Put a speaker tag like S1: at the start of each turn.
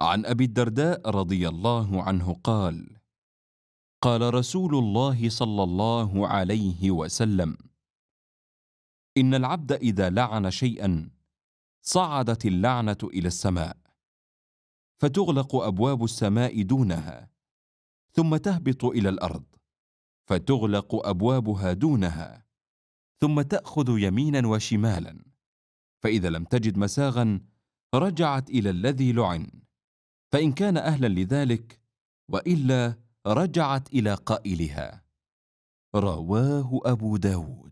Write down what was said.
S1: عن ابي الدرداء رضي الله عنه قال قال رسول الله صلى الله عليه وسلم ان العبد اذا لعن شيئا صعدت اللعنه الى السماء فتغلق ابواب السماء دونها ثم تهبط الى الارض فتغلق ابوابها دونها ثم تاخذ يمينا وشمالا فاذا لم تجد مساغا رجعت الى الذي لعن فان كان اهلا لذلك والا رجعت الى قائلها رواه ابو داود